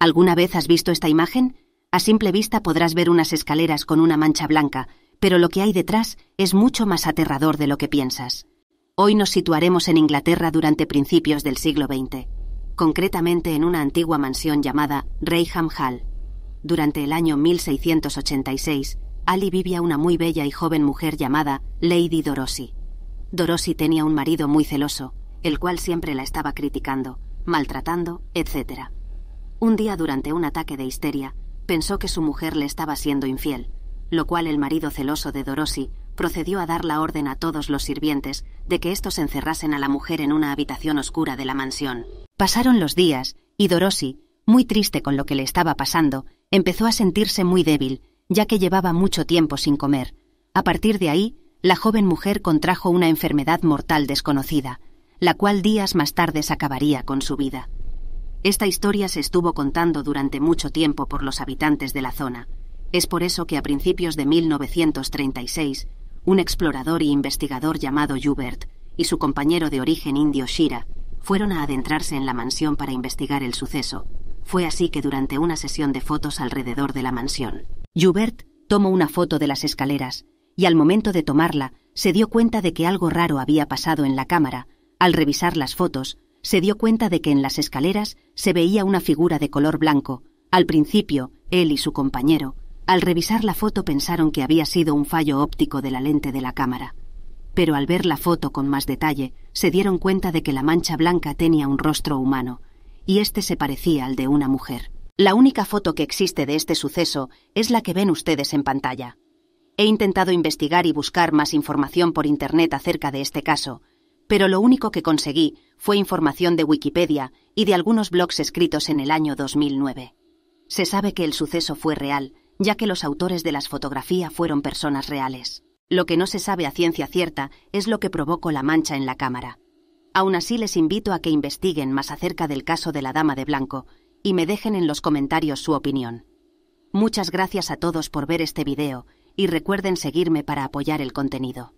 ¿Alguna vez has visto esta imagen? A simple vista podrás ver unas escaleras con una mancha blanca, pero lo que hay detrás es mucho más aterrador de lo que piensas. Hoy nos situaremos en Inglaterra durante principios del siglo XX, concretamente en una antigua mansión llamada Reyham Hall. Durante el año 1686, Ali vivía una muy bella y joven mujer llamada Lady Dorosi. Dorosi tenía un marido muy celoso, el cual siempre la estaba criticando, maltratando, etc. Un día durante un ataque de histeria, pensó que su mujer le estaba siendo infiel, lo cual el marido celoso de Dorosi procedió a dar la orden a todos los sirvientes de que estos encerrasen a la mujer en una habitación oscura de la mansión. Pasaron los días y Dorosi, muy triste con lo que le estaba pasando, empezó a sentirse muy débil, ya que llevaba mucho tiempo sin comer. A partir de ahí, la joven mujer contrajo una enfermedad mortal desconocida, la cual días más tarde acabaría con su vida. Esta historia se estuvo contando durante mucho tiempo por los habitantes de la zona. Es por eso que a principios de 1936, un explorador y investigador llamado Hubert y su compañero de origen indio Shira fueron a adentrarse en la mansión para investigar el suceso. Fue así que durante una sesión de fotos alrededor de la mansión, Hubert tomó una foto de las escaleras y al momento de tomarla se dio cuenta de que algo raro había pasado en la cámara. Al revisar las fotos, se dio cuenta de que en las escaleras se veía una figura de color blanco. Al principio, él y su compañero, al revisar la foto pensaron que había sido un fallo óptico de la lente de la cámara. Pero al ver la foto con más detalle, se dieron cuenta de que la mancha blanca tenía un rostro humano, y este se parecía al de una mujer. La única foto que existe de este suceso es la que ven ustedes en pantalla. He intentado investigar y buscar más información por Internet acerca de este caso, pero lo único que conseguí fue información de Wikipedia y de algunos blogs escritos en el año 2009. Se sabe que el suceso fue real, ya que los autores de las fotografías fueron personas reales. Lo que no se sabe a ciencia cierta es lo que provocó la mancha en la cámara. Aún así les invito a que investiguen más acerca del caso de la Dama de Blanco y me dejen en los comentarios su opinión. Muchas gracias a todos por ver este video y recuerden seguirme para apoyar el contenido.